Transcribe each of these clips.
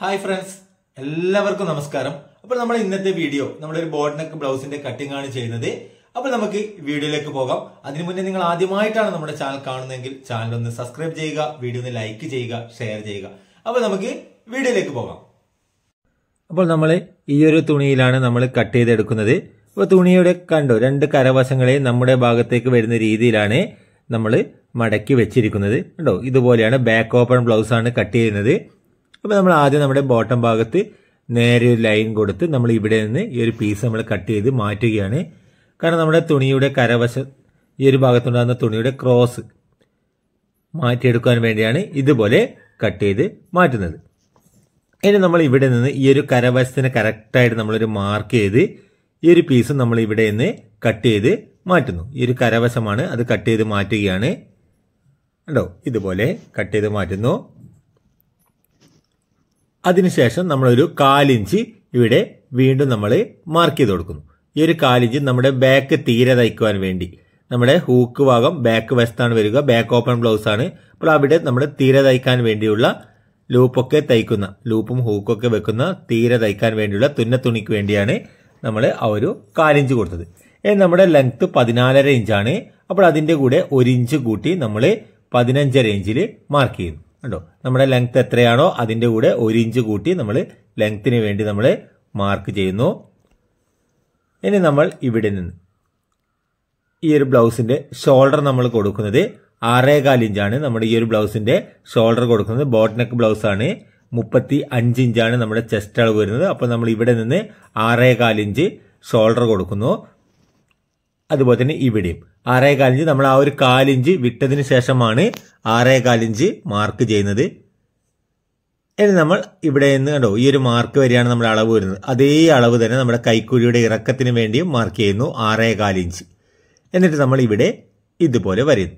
hi friends എല്ലാവർക്കും നമസ്കാരം അപ്പോൾ നമ്മൾ ഇന്നത്തെ വീഡിയോ നമ്മളൊരു ബോട്ട് നെക്ക് ബ്ലൗസിന്റെ കട്ടിംഗ് ആണ് ചെയ്യുന്നത് അപ്പോൾ നമുക്ക് വീഡിയോയിലേക്ക് പോകാം അതിനു മുന്നേ നിങ്ങൾ ആദ്യമായിട്ടാണ് നമ്മുടെ ചാനൽ കാണുന്നതെങ്കിൽ ചാനൽ ഒന്ന് സബ്സ്ക്രൈബ് ചെയ്യുക വീഡിയോ ഒന്ന് ലൈക്ക് ചെയ്യുക ഷെയർ ചെയ്യുക അപ്പോൾ നമുക്ക് വീഡിയോയിലേക്ക് പോകാം അപ്പോൾ നമ്മൾ ഈ ഒരു തുണിയിലാണ് നമ്മൾ കട്ട് ചെയ്തെടുക്കുന്നത് അപ്പോൾ തുണിയുടെ കണ്ടോ രണ്ട് കരവശങ്ങളെ നമ്മുടെ ഭാഗത്തേക്ക് വരുന്ന രീതിയിലാണ് നമ്മൾ മടക്കി വെച്ചിരിക്കുന്നത് കണ്ടോ ഇതുപോലെയാണ് ബാക്ക് ഓപ്പൺ ബ്ലൗസാണ് കട്ട് ചെയ്യുന്നത് അപ്പോൾ നമ്മൾ ആദ്യം നമ്മുടെ ബോട്ടം ഭാഗത്ത് നേരെ ഒരു ലൈൻ കൊടുത്ത് നമ്മൾ ഇവിടെ നിന്ന് ഈ ഒരു പീസ് നമ്മൾ കട്ട് ചെയ്ത് മാറ്റുകയാണ് കാരണം നമ്മുടെ തുണിയുടെ കരവശ ഈ ഒരു ഭാഗത്തുണ്ടാകുന്ന തുണിയുടെ ക്രോസ് മാറ്റിയെടുക്കാൻ വേണ്ടിയാണ് ഇതുപോലെ കട്ട് ചെയ്ത് മാറ്റുന്നത് ഇനി നമ്മൾ ഇവിടെ നിന്ന് ഈ ഒരു കരവശത്തിന് കറക്റ്റായിട്ട് നമ്മളൊരു മാർക്ക് ചെയ്ത് ഈ ഒരു പീസ് നമ്മൾ ഇവിടെ നിന്ന് കട്ട് ചെയ്ത് മാറ്റുന്നു ഈ ഒരു കരവശമാണ് അത് കട്ട് ചെയ്ത് മാറ്റുകയാണ് കണ്ടോ ഇതുപോലെ കട്ട് ചെയ്ത് മാറ്റുന്നു അതിനുശേഷം നമ്മളൊരു കാലിഞ്ച് ഇവിടെ വീണ്ടും നമ്മൾ മാർക്ക് ചെയ്ത് കൊടുക്കുന്നു ഈ ഒരു കാലിഞ്ച് നമ്മുടെ ബാക്ക് തീരെ തയ്ക്കുവാൻ വേണ്ടി നമ്മുടെ ഹൂക്ക് ഭാഗം ബാക്ക് വെസ്റ്റാണ് വരിക ബാക്ക് ഓപ്പൺ ബ്ലൗസ് ആണ് അപ്പോൾ അവിടെ നമ്മുടെ തീരെ തയ്ക്കാൻ വേണ്ടിയുള്ള ലൂപ്പൊക്കെ തയ്ക്കുന്ന ലൂപ്പും ഹൂക്കൊക്കെ വെക്കുന്ന തീരെ തയ്ക്കാൻ വേണ്ടിയുള്ള തുന്ന തുണിക്ക് വേണ്ടിയാണ് നമ്മൾ ആ ഒരു കാലിഞ്ച് കൊടുത്തത് ഇനി നമ്മുടെ ലെങ്ത്ത് പതിനാലര ഇഞ്ചാണ് അപ്പോൾ അതിൻ്റെ കൂടെ ഒരു ഇഞ്ച് കൂട്ടി നമ്മൾ പതിനഞ്ചര ഇഞ്ചിൽ മാർക്ക് ചെയ്യുന്നു കണ്ടോ നമ്മുടെ ലെങ്ത് എത്രയാണോ അതിൻ്റെ കൂടെ ഒരു ഇഞ്ച് കൂട്ടി നമ്മൾ ലെങ്ത്തിന് വേണ്ടി നമ്മൾ മാർക്ക് ചെയ്യുന്നു ഇനി നമ്മൾ ഇവിടെ നിന്ന് ഈ ഒരു ബ്ലൗസിൻ്റെ ഷോൾഡർ നമ്മൾ കൊടുക്കുന്നത് ആറേകാൽ ഇഞ്ചാണ് നമ്മുടെ ഈ ഒരു ബ്ലൗസിൻ്റെ ഷോൾഡർ കൊടുക്കുന്നത് ബോട്ട്നെക്ക് ബ്ലൗസാണ് മുപ്പത്തി അഞ്ച് ഇഞ്ചാണ് നമ്മുടെ ചെസ്റ്റ് അളവ് വരുന്നത് അപ്പോൾ നമ്മൾ ഇവിടെ നിന്ന് ആറേകാൽ ഇഞ്ച് ഷോൾഡർ കൊടുക്കുന്നു അതുപോലെ തന്നെ ഇവിടെയും ആറേകാലിഞ്ച് നമ്മൾ ആ ഒരു കാലിഞ്ച് വിട്ടതിന് ശേഷമാണ് ആറേകാലിഞ്ച് മാർക്ക് ചെയ്യുന്നത് ഇനി നമ്മൾ ഇവിടെ നിന്ന് കണ്ടോ ഈ ഒരു മാർക്ക് വരെയാണ് നമ്മുടെ അളവ് വരുന്നത് അതേ അളവ് തന്നെ നമ്മുടെ കൈക്കുഴിയുടെ ഇറക്കത്തിന് വേണ്ടിയും മാർക്ക് ചെയ്യുന്നു ആറേകാലിഞ്ച് എന്നിട്ട് നമ്മൾ ഇവിടെ ഇതുപോലെ വരുന്നു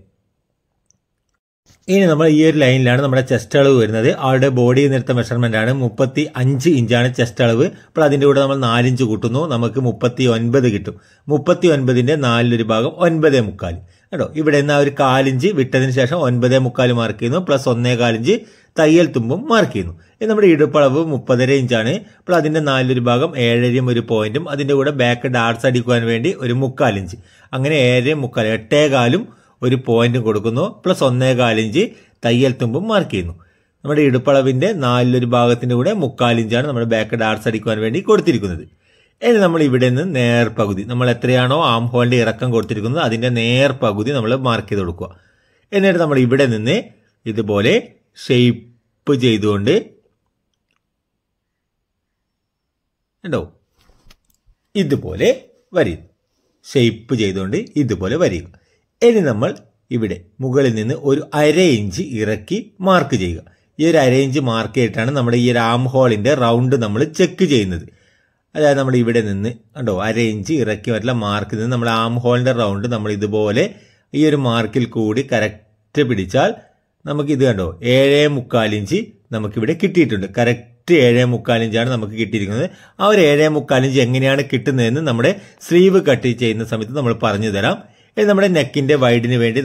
ഇനി നമ്മൾ ഈ ഒരു ലൈനിലാണ് നമ്മുടെ ചെസ്റ്റ് അളവ് വരുന്നത് ആളുടെ ബോഡി നിരത്ത മെഷർമെന്റ് ആണ് മുപ്പത്തി അഞ്ച് ഇഞ്ചാണ് ചെസ്റ്റ് അളവ് അപ്പോൾ അതിൻ്റെ കൂടെ നമ്മൾ നാലിഞ്ച് കൂട്ടുന്നു നമുക്ക് മുപ്പത്തി ഒൻപത് കിട്ടും മുപ്പത്തി ഒൻപതിൻ്റെ നാലിലൊരു ഭാഗം ഒൻപതേ മുക്കാൽ കേട്ടോ ഇവിടെ നിന്ന് ആ ഒരു കാലിഞ്ച് വിട്ടതിന് ശേഷം ഒൻപതേ മുക്കാൽ മാർക്ക് ചെയ്യുന്നു പ്ലസ് ഒന്നേ കാലിഞ്ച് തയ്യൽ തുമ്പും മാർക്ക് ചെയ്യുന്നു ഇത് നമ്മുടെ ഇടുപ്പളവ് മുപ്പതര ഇഞ്ചാണ് അപ്പോൾ അതിൻ്റെ നാലിലൊരു ഭാഗം ഏഴരയും ഒരു പോയിന്റും അതിൻ്റെ കൂടെ ബാക്ക് ഡാർട്സ് അടിക്കുവാൻ വേണ്ടി ഒരു മുക്കാലിഞ്ച് അങ്ങനെ ഏഴര മുക്കാൽ എട്ടേകാലും ഒരു പോയിന്റ് കൊടുക്കുന്നു പ്ലസ് ഒന്നേകാലിഞ്ച് തയ്യൽ തുമ്പും മാർക്ക് ചെയ്യുന്നു നമ്മുടെ ഇടുപ്പളവിൻ്റെ നാലിലൊരു ഭാഗത്തിൻ്റെ കൂടെ മുക്കാലിഞ്ചാണ് നമ്മുടെ ബാക്ക് ഡാർസ് അടിക്കുവാൻ വേണ്ടി കൊടുത്തിരിക്കുന്നത് ഇനി നമ്മൾ ഇവിടെ നിന്ന് നേർപകുതി നമ്മൾ എത്രയാണോ ആം ഹോളിൻ്റെ ഇറക്കം കൊടുത്തിരിക്കുന്നത് അതിൻ്റെ നേർപകുതി നമ്മൾ മാർക്ക് ചെയ്ത് കൊടുക്കുക എന്നിട്ട് നമ്മൾ ഇവിടെ നിന്ന് ഇതുപോലെ ഷെയ്പ്പ് ചെയ്തുകൊണ്ട് ഉണ്ടോ ഇതുപോലെ വരിക ഷെയ്പ്പ് ചെയ്തുകൊണ്ട് ഇതുപോലെ വരിക ഇനി നമ്മൾ ഇവിടെ മുകളിൽ നിന്ന് ഒരു അര ഇഞ്ച് ഇറക്കി മാർക്ക് ചെയ്യുക ഈ ഒരു അര ഇഞ്ച് മാർക്ക് ചെയ്തിട്ടാണ് നമ്മുടെ ഈ ഒരു ഹോളിൻ്റെ റൗണ്ട് നമ്മൾ ചെക്ക് ചെയ്യുന്നത് അതായത് നമ്മൾ ഇവിടെ നിന്ന് കണ്ടോ അര ഇഞ്ച് ഇറക്കി വരല മാർക്ക് നിന്ന് നമ്മൾ ആം ഹോളിൻ്റെ റൗണ്ട് നമ്മൾ ഇതുപോലെ ഈ ഒരു മാർക്കിൽ കൂടി കറക്റ്റ് പിടിച്ചാൽ നമുക്ക് ഇത് കണ്ടോ ഏഴേ മുക്കാൽ ഇഞ്ച് നമുക്കിവിടെ കിട്ടിയിട്ടുണ്ട് കറക്റ്റ് ഏഴേ മുക്കാൽ ഇഞ്ചാണ് നമുക്ക് കിട്ടിയിരിക്കുന്നത് ആ ഒരു ഏഴേ മുക്കാൽ ഇഞ്ച് എങ്ങനെയാണ് കിട്ടുന്നതെന്ന് നമ്മുടെ സ്ലീവ് കട്ട് ചെയ്യുന്ന സമയത്ത് നമ്മൾ പറഞ്ഞു തരാം ഇത് നമ്മുടെ നെക്കിന്റെ വൈഡിന് വേണ്ടി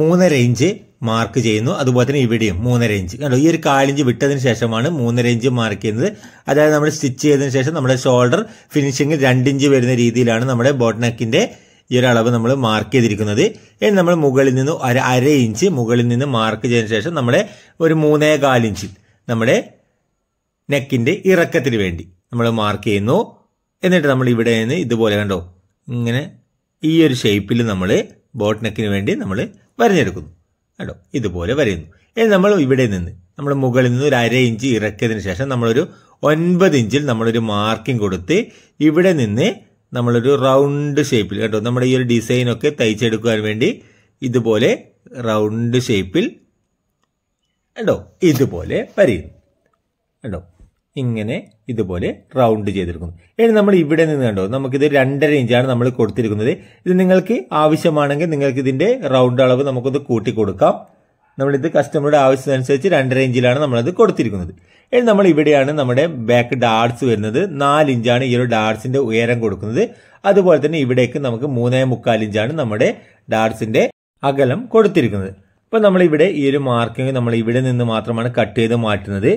മൂന്നര ഇഞ്ച് മാർക്ക് ചെയ്യുന്നു അതുപോലെ തന്നെ ഇവിടെയും മൂന്നര ഇഞ്ച് കണ്ടോ ഈ ഒരു കാലിഞ്ച് വിട്ടതിന് ശേഷമാണ് മൂന്നര ഇഞ്ച് മാർക്ക് ചെയ്യുന്നത് അതായത് നമ്മൾ സ്റ്റിച്ച് ചെയ്തതിന് ശേഷം നമ്മുടെ ഷോൾഡർ ഫിനിഷിംഗിൽ രണ്ടിഞ്ച് വരുന്ന രീതിയിലാണ് നമ്മുടെ ബോട്ട് നെക്കിന്റെ ഈ ഒരു അളവ് നമ്മൾ മാർക്ക് ചെയ്തിരിക്കുന്നത് ഇനി നമ്മൾ മുകളിൽ നിന്ന് ഒരു അര ഇഞ്ച് മുകളിൽ നിന്ന് മാർക്ക് ചെയ്തതിന് ശേഷം നമ്മുടെ ഒരു മൂന്നേ കാലിഞ്ചിൽ നമ്മുടെ നെക്കിന്റെ ഇറക്കത്തിന് വേണ്ടി നമ്മൾ മാർക്ക് ചെയ്യുന്നു എന്നിട്ട് നമ്മൾ ഇവിടെ നിന്ന് ഇതുപോലെ കണ്ടോ ഇങ്ങനെ ഈ ഒരു ഷേപ്പിൽ നമ്മൾ ബോട്ട് നെക്കിന് വേണ്ടി നമ്മൾ വരഞ്ഞെടുക്കുന്നു കേട്ടോ ഇതുപോലെ വരയുന്നു ഇനി നമ്മൾ ഇവിടെ നിന്ന് നമ്മൾ മുകളിൽ നിന്ന് ഒരു അര ഇഞ്ച് ഇറക്കിയതിന് ശേഷം നമ്മളൊരു ഒൻപത് ഇഞ്ചിൽ നമ്മളൊരു മാർക്കിംഗ് കൊടുത്ത് ഇവിടെ നിന്ന് നമ്മളൊരു റൗണ്ട് ഷേപ്പിൽ കേട്ടോ നമ്മുടെ ഈ ഒരു ഡിസൈനൊക്കെ തയ്ച്ചെടുക്കാൻ വേണ്ടി ഇതുപോലെ റൗണ്ട് ഷേപ്പിൽ കേട്ടോ ഇതുപോലെ വരയുന്നു കേട്ടോ ഇങ്ങനെ ഇതുപോലെ റൗണ്ട് ചെയ്തിരിക്കുന്നു ഇനി നമ്മൾ ഇവിടെ നിന്ന് കണ്ടോ നമുക്കിത് രണ്ടര ഇഞ്ചാണ് നമ്മൾ കൊടുത്തിരിക്കുന്നത് ഇത് നിങ്ങൾക്ക് ആവശ്യമാണെങ്കിൽ നിങ്ങൾക്ക് ഇതിന്റെ റൗണ്ട് അളവ് നമുക്കൊന്ന് കൂട്ടി കൊടുക്കാം നമ്മളിത് കസ്റ്റമറുടെ ആവശ്യത്തിനനുസരിച്ച് രണ്ടര ഇഞ്ചിലാണ് നമ്മളത് കൊടുത്തിരിക്കുന്നത് ഇനി നമ്മൾ ഇവിടെയാണ് നമ്മുടെ ബാക്ക് ഡാർട്സ് വരുന്നത് നാല് ഇഞ്ചാണ് ഈ ഒരു ഡാർട്സിന്റെ ഉയരം കൊടുക്കുന്നത് അതുപോലെ തന്നെ ഇവിടേക്ക് നമുക്ക് മൂന്നേ മുക്കാൽ ഇഞ്ചാണ് നമ്മുടെ ഡാർട്സിന്റെ അകലം കൊടുത്തിരിക്കുന്നത് അപ്പോൾ നമ്മൾ ഇവിടെ ഈ ഒരു മാർക്കിംഗ് നമ്മൾ ഇവിടെ നിന്ന് മാത്രമാണ് കട്ട് ചെയ്ത് മാറ്റുന്നത്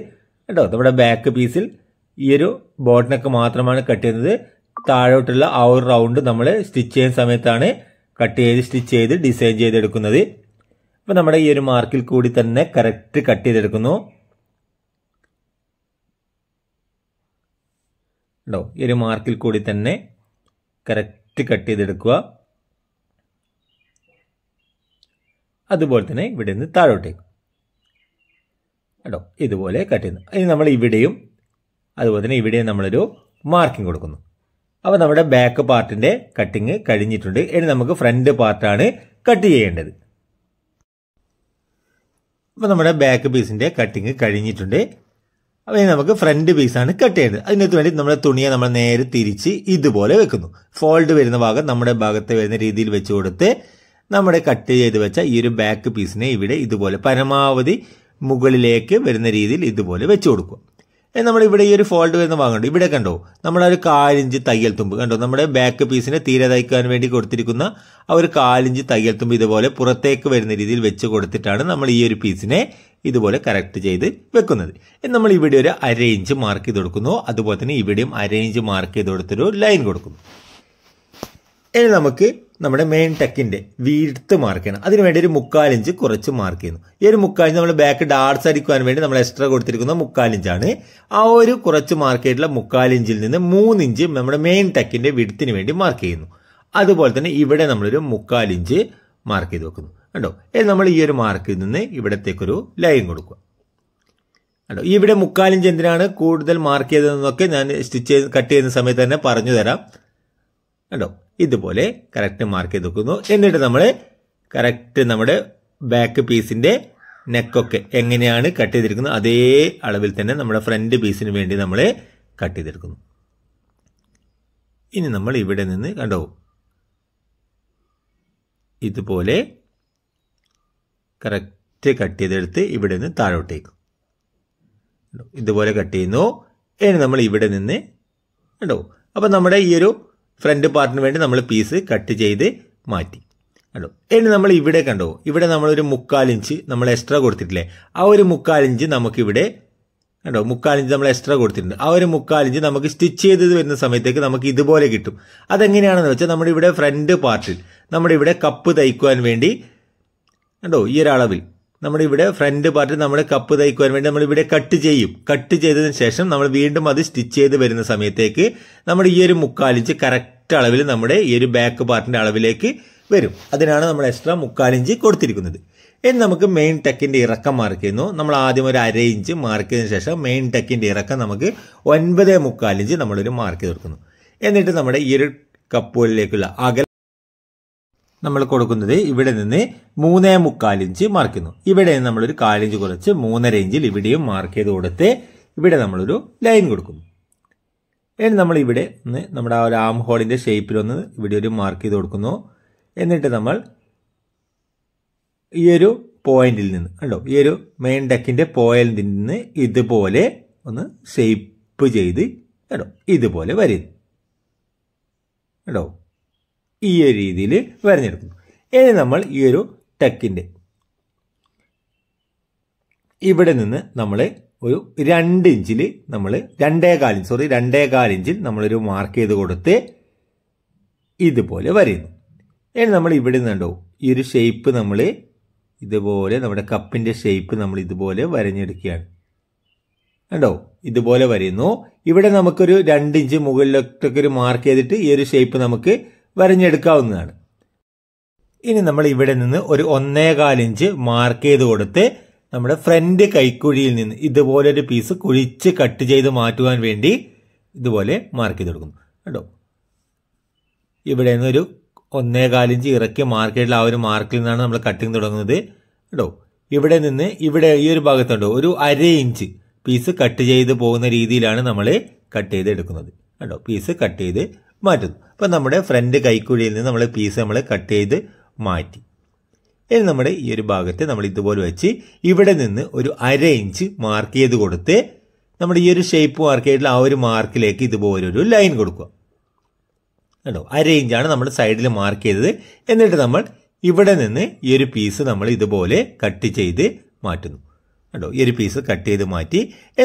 കേട്ടോ നമ്മുടെ ബാക്ക് പീസിൽ ഈ ഒരു ബോട്ടിനൊക്കെ മാത്രമാണ് കട്ട് ചെയ്യുന്നത് താഴോട്ടുള്ള ആ ഒരു റൗണ്ട് നമ്മൾ സ്റ്റിച്ച് ചെയ്യുന്ന സമയത്താണ് കട്ട് ചെയ്ത് സ്റ്റിച്ച് ചെയ്ത് ഡിസൈൻ ചെയ്തെടുക്കുന്നത് അപ്പം നമ്മുടെ ഈ ഒരു മാർക്കിൽ കൂടി തന്നെ കറക്റ്റ് കട്ട് ചെയ്തെടുക്കുന്നു ണ്ടോ ഈ ഒരു മാർക്കിൽ കൂടി തന്നെ കറക്റ്റ് കട്ട് ചെയ്തെടുക്കുക അതുപോലെ തന്നെ ഇവിടെ നിന്ന് താഴോട്ടേക്ക് കേട്ടോ ഇതുപോലെ കട്ട് ചെയ്യുന്നു ഇനി നമ്മൾ ഇവിടെയും അതുപോലെ തന്നെ ഇവിടെയും നമ്മളൊരു മാർക്കിംഗ് കൊടുക്കുന്നു അപ്പോൾ നമ്മുടെ ബാക്ക് പാർട്ടിൻ്റെ കട്ടിങ് കഴിഞ്ഞിട്ടുണ്ട് ഇനി നമുക്ക് ഫ്രണ്ട് പാർട്ടാണ് കട്ട് ചെയ്യേണ്ടത് അപ്പോൾ നമ്മുടെ ബാക്ക് പീസിൻ്റെ കട്ടിങ് കഴിഞ്ഞിട്ടുണ്ട് അപ്പോൾ ഇനി നമുക്ക് ഫ്രണ്ട് പീസാണ് കട്ട് ചെയ്യേണ്ടത് അതിനകത്ത് വേണ്ടി നമ്മുടെ തുണിയെ നമ്മൾ നേരെ തിരിച്ച് ഇതുപോലെ വെക്കുന്നു ഫോൾഡ് വരുന്ന ഭാഗം നമ്മുടെ ഭാഗത്ത് വരുന്ന രീതിയിൽ വെച്ച് കൊടുത്ത് നമ്മുടെ കട്ട് ചെയ്ത് വെച്ച ഈ ഒരു ബാക്ക് പീസിനെ ഇവിടെ ഇതുപോലെ പരമാവധി മുകളിലേക്ക് വരുന്ന രീതിയിൽ ഇതുപോലെ വെച്ച് കൊടുക്കുക നമ്മൾ ഇവിടെ ഈ ഒരു ഫോൾഡ് വരുന്ന ഭാഗമുണ്ട് ഇവിടെ കണ്ടോ നമ്മുടെ ഒരു കാലിഞ്ച് തയ്യൽ തുമ്പ് കണ്ടോ നമ്മുടെ ബാക്ക് പീസിനെ തീരെ തയ്ക്കാൻ വേണ്ടി കൊടുത്തിരിക്കുന്ന ആ ഒരു കാലിഞ്ച് തയ്യൽ തുമ്പ് ഇതുപോലെ പുറത്തേക്ക് വരുന്ന രീതിയിൽ വെച്ച് കൊടുത്തിട്ടാണ് നമ്മൾ ഈ ഒരു പീസിനെ ഇതുപോലെ കറക്റ്റ് ചെയ്ത് വെക്കുന്നത് നമ്മൾ ഇവിടെ ഒരു അര ഇഞ്ച് മാർക്ക് ചെയ്ത് കൊടുക്കുന്നു അതുപോലെ തന്നെ ഇവിടെയും അര ഇഞ്ച് മാർക്ക് ചെയ്ത് കൊടുത്തൊരു ലൈൻ കൊടുക്കുന്നു ഇനി നമുക്ക് നമ്മുടെ മെയിൻ ടെക്കിൻ്റെ വീഴ്ത്ത് മാർക്ക് ചെയ്യണം അതിന് വേണ്ടി ഒരു മുക്കാലിഞ്ച് കുറച്ച് മാർക്ക് ചെയ്യുന്നു ഈ ഒരു മുക്കാലിഞ്ച് നമ്മൾ ബാക്ക് ഡാർട്സ് അടിക്കുവാൻ വേണ്ടി നമ്മൾ എക്സ്ട്രാ കൊടുത്തിരിക്കുന്ന മുക്കാലിഞ്ചാണ് ആ ഒരു കുറച്ച് മാർക്ക് ചെയ്തിട്ടുള്ള മുക്കാലിഞ്ചിൽ നിന്ന് മൂന്നിഞ്ച് നമ്മുടെ മെയിൻ ടെക്കിൻ്റെ വിടുത്തിന് വേണ്ടി മാർക്ക് ചെയ്യുന്നു അതുപോലെ തന്നെ ഇവിടെ നമ്മളൊരു മുക്കാലിഞ്ച് മാർക്ക് ചെയ്ത് വെക്കുന്നു കണ്ടോ ഇനി നമ്മൾ ഈ ഒരു മാർക്കിൽ നിന്ന് ഇവിടത്തേക്കൊരു ലൈൻ കൊടുക്കുക കണ്ടോ ഇവിടെ മുക്കാലിഞ്ച് എന്തിനാണ് കൂടുതൽ മാർക്ക് ചെയ്തതെന്നൊക്കെ ഞാൻ സ്റ്റിച്ച് ചെയ്ത് കട്ട് ചെയ്യുന്ന സമയത്ത് തന്നെ പറഞ്ഞു തരാം കണ്ടോ ഇതുപോലെ കറക്റ്റ് മാർക്ക് ചെയ്ത് വെക്കുന്നു എന്നിട്ട് നമ്മൾ കറക്റ്റ് നമ്മുടെ ബാക്ക് പീസിൻ്റെ നെക്കൊക്കെ എങ്ങനെയാണ് കട്ട് ചെയ്തിരിക്കുന്നത് അതേ അളവിൽ തന്നെ നമ്മുടെ ഫ്രണ്ട് പീസിന് വേണ്ടി നമ്മൾ കട്ട് ചെയ്തെടുക്കുന്നു ഇനി നമ്മൾ ഇവിടെ നിന്ന് കണ്ടോ ഇതുപോലെ കറക്റ്റ് കട്ട് ചെയ്തെടുത്ത് ഇവിടെ നിന്ന് താഴോട്ടേക്ക് ഇതുപോലെ കട്ട് ചെയ്യുന്നു ഇനി നമ്മൾ ഇവിടെ നിന്ന് കണ്ടോ അപ്പം നമ്മുടെ ഈ ഒരു ഫ്രണ്ട് പാർട്ടിന് വേണ്ടി നമ്മൾ പീസ് കട്ട് ചെയ്ത് മാറ്റി കണ്ടോ ഇനി നമ്മൾ ഇവിടെ കണ്ടോ ഇവിടെ നമ്മളൊരു മുക്കാലിഞ്ച് നമ്മൾ എക്സ്ട്രാ കൊടുത്തിട്ടില്ലേ ആ ഒരു മുക്കാലിഞ്ച് നമുക്കിവിടെ കണ്ടോ മുക്കാലിഞ്ച് നമ്മൾ എക്സ്ട്രാ കൊടുത്തിട്ടുണ്ട് ആ ഒരു മുക്കാലിഞ്ച് നമുക്ക് സ്റ്റിച്ച് ചെയ്തത് വരുന്ന സമയത്തേക്ക് നമുക്ക് ഇതുപോലെ കിട്ടും അതെങ്ങനെയാണെന്ന് വെച്ചാൽ നമ്മുടെ ഇവിടെ ഫ്രണ്ട് പാർട്ടിൽ നമ്മുടെ ഇവിടെ കപ്പ് തയ്ക്കുവാൻ വേണ്ടി കണ്ടോ ഈ ഒരളവിൽ നമ്മളിവിടെ ഇവിടെ ഫ്രണ്ട് പാർട്ട് നമ്മുടെ കപ്പ് തയ്ക്കുവാൻ വേണ്ടി നമ്മൾ ഇവിടെ കട്ട് ചെയ്യും കട്ട് ചെയ്തതിന് ശേഷം നമ്മൾ വീണ്ടും അത് സ്റ്റിച്ച് ചെയ്ത് വരുന്ന സമയത്തേക്ക് നമ്മൾ ഈ ഒരു മുക്കാലിഞ്ച് കറക്റ്റ് അളവിൽ നമ്മുടെ ഈ ഒരു ബാക്ക് പാർട്ടിൻ്റെ അളവിലേക്ക് വരും അതിനാണ് നമ്മൾ എക്സ്ട്രാ മുക്കാലിഞ്ച് കൊടുത്തിരിക്കുന്നത് ഇനി നമുക്ക് മെയിൻ ടെക്കിൻ്റെ ഇറക്കം മാർക്ക് ചെയ്യുന്നു നമ്മൾ ആദ്യം ഒരു അര ഇഞ്ച് മാർക്ക് ചെയ്തതിന് ശേഷം മെയിൻ ടെക്കിൻ്റെ ഇറക്കം നമുക്ക് ഒൻപത് മുക്കാലിഞ്ച് നമ്മളൊരു മാർക്ക് ചെയ്ത് കൊടുക്കുന്നു എന്നിട്ട് നമ്മുടെ ഈ ഒരു കപ്പോലിലേക്കുള്ള അകൽ നമ്മൾ കൊടുക്കുന്നത് ഇവിടെ നിന്ന് മൂന്നേ മുക്കാൽ ഇഞ്ച് മാർക്ക് ചെയ്യുന്നു ഇവിടെ നിന്ന് നമ്മളൊരു കാലിഞ്ച് കുറച്ച് മൂന്നര ഇഞ്ചിൽ ഇവിടെയും മാർക്ക് ചെയ്ത് കൊടുത്ത് ഇവിടെ നമ്മളൊരു ലൈൻ കൊടുക്കുന്നു ഇനി നമ്മൾ ഇവിടെ ഒന്ന് നമ്മുടെ ആ ഒരു ആം ഹോളിൻ്റെ ഷേപ്പിലൊന്ന് ഇവിടെ ഒരു മാർക്ക് ചെയ്ത് കൊടുക്കുന്നു എന്നിട്ട് നമ്മൾ ഈ ഒരു പോയിന്റിൽ നിന്ന് കണ്ടോ ഈ ഒരു മെയിൻ ഡെക്കിൻ്റെ പോയിന്റിൽ നിന്ന് ഇതുപോലെ ഒന്ന് ഷേപ്പ് ചെയ്ത് കേട്ടോ ഇതുപോലെ വരുന്നു കേട്ടോ ഈ ഒരു രീതിയിൽ വരഞ്ഞെടുക്കുന്നു ഇനി നമ്മൾ ഈ ഒരു ടെക്കിൻ്റെ ഇവിടെ നിന്ന് നമ്മൾ ഒരു രണ്ട് ഇഞ്ചിൽ നമ്മൾ രണ്ടേകാൽ കാലിഞ്ച് സോറി രണ്ടേകാൽ ഇഞ്ചിൽ നമ്മളൊരു മാർക്ക് ചെയ്ത് കൊടുത്ത് ഇതുപോലെ വരയുന്നു ഇനി നമ്മൾ ഇവിടെ നിന്നുണ്ടോ ഈ ഒരു ഷേപ്പ് നമ്മൾ ഇതുപോലെ നമ്മുടെ കപ്പിൻ്റെ ഷേപ്പ് നമ്മൾ ഇതുപോലെ വരഞ്ഞെടുക്കുകയാണ് കണ്ടോ ഇതുപോലെ വരയുന്നു ഇവിടെ നമുക്കൊരു രണ്ട് ഇഞ്ച് മുകളിലൊക്കെ ഒരു മാർക്ക് ചെയ്തിട്ട് ഈ ഒരു ഷേപ്പ് നമുക്ക് വരഞ്ഞെടുക്കാവുന്നതാണ് ഇനി നമ്മൾ ഇവിടെ നിന്ന് ഒരു ഒന്നേകാൽ ഇഞ്ച് മാർക്ക് ചെയ്ത് കൊടുത്ത് നമ്മുടെ ഫ്രണ്ട് കൈക്കുഴിയിൽ നിന്ന് ഇതുപോലെ ഒരു പീസ് കുഴിച്ച് കട്ട് ചെയ്ത് മാറ്റുവാൻ വേണ്ടി ഇതുപോലെ മാർക്ക് ചെയ്ത് കൊടുക്കുന്നു കേട്ടോ ഇവിടെ നിന്ന് ഒരു ഒന്നേകാൽ ഇഞ്ച് ഇറക്കി മാർക്കറ്റിൽ ആ ഒരു മാർക്കിൽ നിന്നാണ് നമ്മൾ കട്ടിങ് തുടങ്ങുന്നത് കേട്ടോ ഇവിടെ നിന്ന് ഇവിടെ ഈ ഒരു ഭാഗത്തുണ്ടോ ഒരു അര ഇഞ്ച് പീസ് കട്ട് ചെയ്ത് പോകുന്ന രീതിയിലാണ് നമ്മൾ കട്ട് ചെയ്ത് എടുക്കുന്നത് കേട്ടോ പീസ് കട്ട് ചെയ്ത് മാറ്റുന്നു അപ്പം നമ്മുടെ ഫ്രണ്ട് കൈക്കുഴിയിൽ നിന്ന് നമ്മൾ പീസ് നമ്മൾ കട്ട് ചെയ്ത് മാറ്റി ഇനി നമ്മുടെ ഈ ഒരു ഭാഗത്തെ നമ്മൾ ഇതുപോലെ വെച്ച് ഇവിടെ നിന്ന് ഒരു അര ഇഞ്ച് മാർക്ക് ചെയ്ത് കൊടുത്ത് നമ്മുടെ ഈ ഒരു ഷേപ്പ് മാർക്ക് ചെയ്തിട്ടുള്ള ആ ഒരു മാർക്കിലേക്ക് ഇതുപോലെ ഒരു ലൈൻ കൊടുക്കുക കേട്ടോ അര ഇഞ്ചാണ് നമ്മൾ സൈഡിൽ മാർക്ക് ചെയ്തത് എന്നിട്ട് നമ്മൾ ഇവിടെ നിന്ന് ഈ ഒരു പീസ് നമ്മൾ ഇതുപോലെ കട്ട് ചെയ്ത് മാറ്റുന്നു കേട്ടോ ഈ ഒരു പീസ് കട്ട് ചെയ്ത് മാറ്റി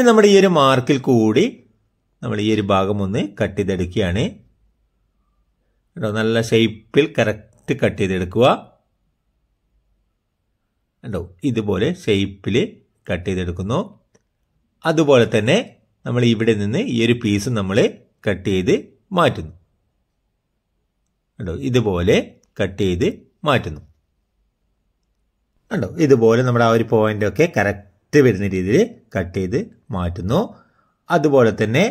നമ്മുടെ ഈ ഒരു മാർക്കിൽ കൂടി നമ്മൾ ഈ ഒരു ഭാഗം ഒന്ന് കട്ട് ചെയ്തെടുക്കുകയാണ് കേട്ടോ നല്ല ഷേപ്പിൽ കറക്റ്റ് കട്ട് ചെയ്തെടുക്കുക കണ്ടോ ഇതുപോലെ ഷേപ്പിൽ കട്ട് ചെയ്തെടുക്കുന്നു അതുപോലെ തന്നെ നമ്മൾ ഇവിടെ നിന്ന് ഈ ഒരു പീസ് നമ്മൾ കട്ട് ചെയ്ത് മാറ്റുന്നു കണ്ടോ ഇതുപോലെ കട്ട് ചെയ്ത് മാറ്റുന്നു കണ്ടോ ഇതുപോലെ നമ്മുടെ ആ ഒരു ഒക്കെ കറക്റ്റ് വരുന്ന രീതിയിൽ കട്ട് ചെയ്ത് മാറ്റുന്നു അതുപോലെ തന്നെ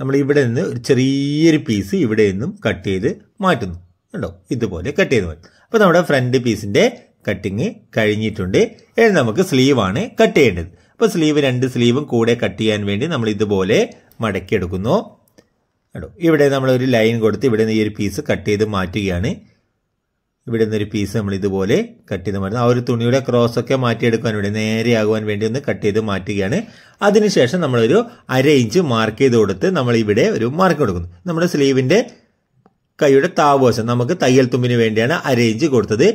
നമ്മൾ ഇവിടെ നിന്ന് ഒരു ചെറിയൊരു പീസ് ഇവിടെ നിന്നും കട്ട് ചെയ്ത് മാറ്റുന്നു ഉണ്ടോ ഇതുപോലെ കട്ട് ചെയ്ത് മാറ്റും അപ്പോൾ നമ്മുടെ ഫ്രണ്ട് പീസിൻ്റെ കട്ടിങ് കഴിഞ്ഞിട്ടുണ്ട് ഇനി നമുക്ക് സ്ലീവാണ് കട്ട് ചെയ്യേണ്ടത് അപ്പോൾ സ്ലീവ് രണ്ട് സ്ലീവും കൂടെ കട്ട് ചെയ്യാൻ വേണ്ടി നമ്മൾ ഇതുപോലെ മടക്കിയെടുക്കുന്നു കണ്ടോ ഇവിടെ നമ്മൾ ഒരു ലൈൻ കൊടുത്ത് ഇവിടെ നിന്ന് ഈ ഒരു പീസ് കട്ട് ചെയ്ത് മാറ്റുകയാണ് ഇവിടെ നിന്നൊരു പീസ് നമ്മൾ ഇതുപോലെ കട്ട് ചെയ്ത് മാറ്റുന്നത് ആ ഒരു തുണിയുടെ ക്രോസൊക്കെ മാറ്റിയെടുക്കാൻ വേണ്ടി നേരെയാകുവാൻ വേണ്ടി ഒന്ന് കട്ട് ചെയ്ത് മാറ്റുകയാണ് അതിനുശേഷം നമ്മളൊരു അര ഇഞ്ച് മാർക്ക് ചെയ്ത് കൊടുത്ത് നമ്മൾ ഇവിടെ ഒരു മാർക്ക് കൊടുക്കുന്നു നമ്മുടെ സ്ലീവിൻ്റെ കൈയുടെ താവോശം നമുക്ക് തയ്യൽ തുമ്പിന് വേണ്ടിയാണ് ഇഞ്ച് കൊടുത്തത്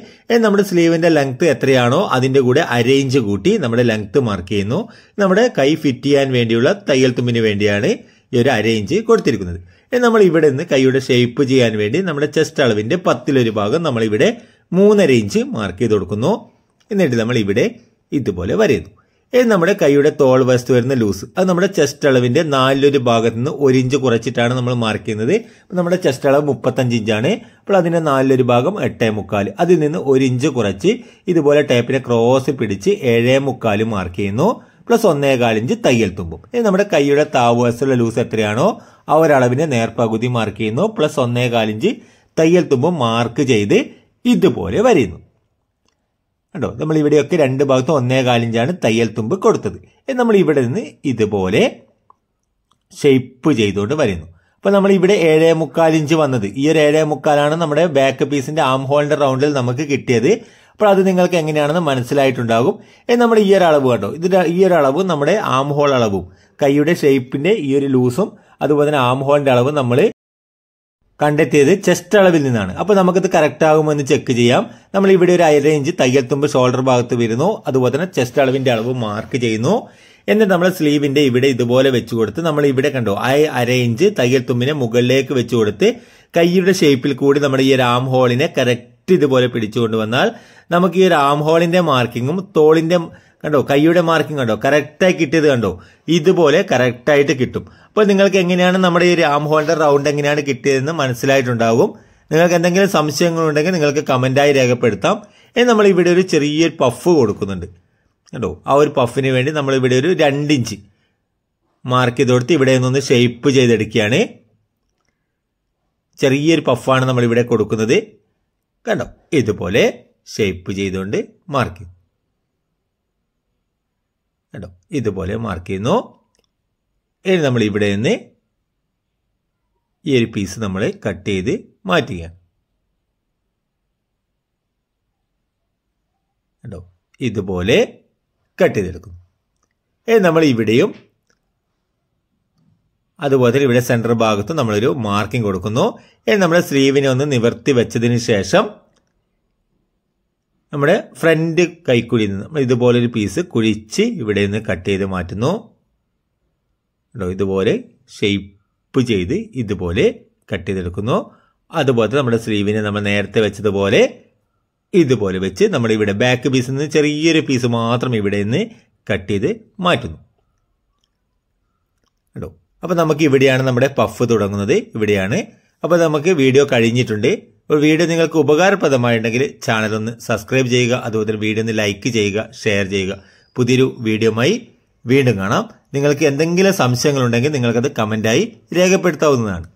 നമ്മുടെ സ്ലീവിന്റെ ലെങ്ത് എത്രയാണോ അതിന്റെ കൂടെ ഇഞ്ച് കൂട്ടി നമ്മുടെ ലെങ്ത് മാർക്ക് ചെയ്യുന്നു നമ്മുടെ കൈ ഫിറ്റ് ചെയ്യാൻ വേണ്ടിയുള്ള തയ്യൽ തുമ്പിന് വേണ്ടിയാണ് ഈ ഒരു ഇഞ്ച് കൊടുത്തിരിക്കുന്നത് നമ്മൾ ഇവിടെ നിന്ന് കൈയുടെ ഷേപ്പ് ചെയ്യാൻ വേണ്ടി നമ്മുടെ ചെസ്റ്റ് അളവിൻ്റെ പത്തിലൊരു ഭാഗം നമ്മളിവിടെ മൂന്നര ഇഞ്ച് മാർക്ക് ചെയ്ത് കൊടുക്കുന്നു എന്നിട്ട് നമ്മൾ ഇവിടെ ഇതുപോലെ വരയുന്നു ഇത് നമ്മുടെ കൈയുടെ തോൾ വസ്തു വരുന്ന ലൂസ് അത് നമ്മുടെ ചെസ്റ്റ് അളവിൻ്റെ നാലിലൊരു ഭാഗത്ത് നിന്ന് ഒരു ഇഞ്ച് കുറച്ചിട്ടാണ് നമ്മൾ മാർക്ക് ചെയ്യുന്നത് നമ്മുടെ ചെസ്റ്റ് അളവ് മുപ്പത്തഞ്ച് ഇഞ്ചാണ് അപ്പോൾ അതിൻ്റെ നാലിലൊരു ഭാഗം എട്ടേ മുക്കാൽ അതിൽ നിന്ന് ഒരു ഇഞ്ച് കുറച്ച് ഇതുപോലെ ടേപ്പിനെ ക്രോസ് പിടിച്ച് ഏഴേ മുക്കാൽ മാർക്ക് ചെയ്യുന്നു പ്ലസ് ഒന്നേകാൽ ഇഞ്ച് തയ്യൽ തുമ്പും ഇനി നമ്മുടെ കൈയുടെ താവുവശത്തുള്ള ലൂസ് എത്രയാണോ ആ ഒരളവിന്റെ നേർപകുതി മാർക്ക് ചെയ്യുന്നു പ്ലസ് ഒന്നേകാൽ ഇഞ്ച് തയ്യൽ തുമ്പും മാർക്ക് ചെയ്ത് ഇതുപോലെ വരയുന്നു കണ്ടോ നമ്മൾ ഇവിടെയൊക്കെ രണ്ട് ഭാഗത്ത് ഒന്നേകാൽ ഇഞ്ചാണ് തയ്യൽ തുമ്പ് കൊടുത്തത് ഇനി നമ്മൾ ഇവിടെ നിന്ന് ഇതുപോലെ ഷെയ്പ്പ് ചെയ്തുകൊണ്ട് വരുന്നു അപ്പോൾ നമ്മൾ ഇവിടെ ഏഴേ മുക്കാൽ ഇഞ്ച് വന്നത് ഈ ഒരു ഏഴേ മുക്കാലാണ് നമ്മുടെ ബാക്ക് പീസിന്റെ ആം ഹോളിന്റെ റൗണ്ടിൽ നമുക്ക് കിട്ടിയത് അപ്പോൾ അത് നിങ്ങൾക്ക് എങ്ങനെയാണെന്ന് മനസ്സിലായിട്ടുണ്ടാകും നമ്മുടെ ഈ ഒരു അളവ് കേട്ടോ ഇതിൻ്റെ ഈ ഒരു അളവും നമ്മുടെ ആം ഹോൾ അളവും കൈയുടെ ഷേപ്പിൻ്റെ ഈ ഒരു ലൂസും അതുപോലെ തന്നെ ആം ഹോളിൻ്റെ അളവും നമ്മൾ കണ്ടെത്തിയത് ചെസ്റ്റ് അളവിൽ നിന്നാണ് അപ്പോൾ നമുക്കിത് കറക്റ്റ് ആകുമെന്ന് ചെക്ക് ചെയ്യാം നമ്മൾ ഇവിടെ ഒരു അര ഇഞ്ച് തയ്യൽ തുമ്പ് ഷോൾഡർ ഭാഗത്ത് വരുന്നു അതുപോലെ തന്നെ ചെസ്റ്റ് അളവിൻ്റെ അളവ് മാർക്ക് ചെയ്യുന്നു എന്നിട്ട് നമ്മൾ സ്ലീവിന്റെ ഇവിടെ ഇതുപോലെ വെച്ച് കൊടുത്ത് നമ്മൾ ഇവിടെ കണ്ടോ ആ അര ഇഞ്ച് തയ്യൽ തുമ്പിനെ മുകളിലേക്ക് വെച്ച് കൊടുത്ത് കൈയുടെ ഷേപ്പിൽ കൂടി നമ്മുടെ ഈ ഒരു ആം ഹോളിനെ കറക്റ്റ് കറക്റ്റ് ഇതുപോലെ പിടിച്ചുകൊണ്ട് വന്നാൽ നമുക്ക് ഈ റാം ഹോളിന്റെ മാർക്കിങ്ങും തോളിന്റെ കണ്ടോ കൈയുടെ മാർക്കിംഗ് കണ്ടോ കറക്റ്റായി കിട്ടിയത് കണ്ടോ ഇതുപോലെ കറക്റ്റായിട്ട് കിട്ടും അപ്പോൾ നിങ്ങൾക്ക് എങ്ങനെയാണ് നമ്മുടെ ഈ റാം ഹോളിന്റെ റൗണ്ട് എങ്ങനെയാണ് കിട്ടിയതെന്ന് മനസ്സിലായിട്ടുണ്ടാവും നിങ്ങൾക്ക് എന്തെങ്കിലും സംശയങ്ങളുണ്ടെങ്കിൽ നിങ്ങൾക്ക് കമൻറ്റായി രേഖപ്പെടുത്താം ഇനി നമ്മൾ ഇവിടെ ഒരു ചെറിയൊരു പഫ് കൊടുക്കുന്നുണ്ട് കണ്ടോ ആ ഒരു പഫിന് വേണ്ടി നമ്മൾ ഇവിടെ ഒരു രണ്ടിഞ്ച് മാർക്ക് ചെയ്ത് കൊടുത്ത് ഇവിടെ നിന്നൊന്ന് ഷേപ്പ് ചെയ്തെടുക്കുകയാണ് ചെറിയൊരു പഫാണ് നമ്മൾ ഇവിടെ കൊടുക്കുന്നത് കണ്ടോ ഇതുപോലെ ഷേപ്പ് ചെയ്തുകൊണ്ട് മാർക്ക് ചെയ്യും കണ്ടോ ഇതുപോലെ മാർക്ക് ചെയ്യുന്നു ഇനി നമ്മൾ ഇവിടെ നിന്ന് ഈ ഒരു പീസ് നമ്മൾ കട്ട് ചെയ്ത് മാറ്റുക കണ്ടോ ഇതുപോലെ കട്ട് ചെയ്തെടുക്കുന്നു നമ്മൾ ഇവിടെയും അതുപോലെ തന്നെ ഇവിടെ സെൻറ്റർ ഭാഗത്ത് നമ്മളൊരു മാർക്കിംഗ് കൊടുക്കുന്നു ഇനി നമ്മുടെ സ്ലീവിനെ ഒന്ന് നിവർത്തി വെച്ചതിന് ശേഷം നമ്മുടെ ഫ്രണ്ട് കൈക്കുഴി നിന്ന് ഇതുപോലൊരു പീസ് കുഴിച്ച് ഇവിടെ നിന്ന് കട്ട് ചെയ്ത് മാറ്റുന്നു കേട്ടോ ഇതുപോലെ ഷെയ്പ്പ് ചെയ്ത് ഇതുപോലെ കട്ട് ചെയ്തെടുക്കുന്നു അതുപോലെ നമ്മുടെ സ്ലീവിനെ നമ്മൾ നേരത്തെ വെച്ചതുപോലെ ഇതുപോലെ വെച്ച് നമ്മൾ ഇവിടെ ബാക്ക് പീസിൽ നിന്ന് ചെറിയൊരു പീസ് മാത്രം ഇവിടെ നിന്ന് കട്ട് ചെയ്ത് മാറ്റുന്നു കേട്ടോ അപ്പോൾ നമുക്ക് ഇവിടെയാണ് നമ്മുടെ പഫ് തുടങ്ങുന്നത് ഇവിടെയാണ് അപ്പോൾ നമുക്ക് വീഡിയോ കഴിഞ്ഞിട്ടുണ്ട് ഒരു വീഡിയോ നിങ്ങൾക്ക് ഉപകാരപ്രദമായിട്ടുണ്ടെങ്കിൽ ചാനൽ ഒന്ന് സബ്സ്ക്രൈബ് ചെയ്യുക അതുപോലെ തന്നെ വീഡിയോ ഒന്ന് ലൈക്ക് ചെയ്യുക ഷെയർ ചെയ്യുക പുതിയൊരു വീഡിയോമായി വീണ്ടും കാണാം നിങ്ങൾക്ക് എന്തെങ്കിലും സംശയങ്ങളുണ്ടെങ്കിൽ നിങ്ങൾക്കത് കമൻറ്റായി രേഖപ്പെടുത്താവുന്നതാണ്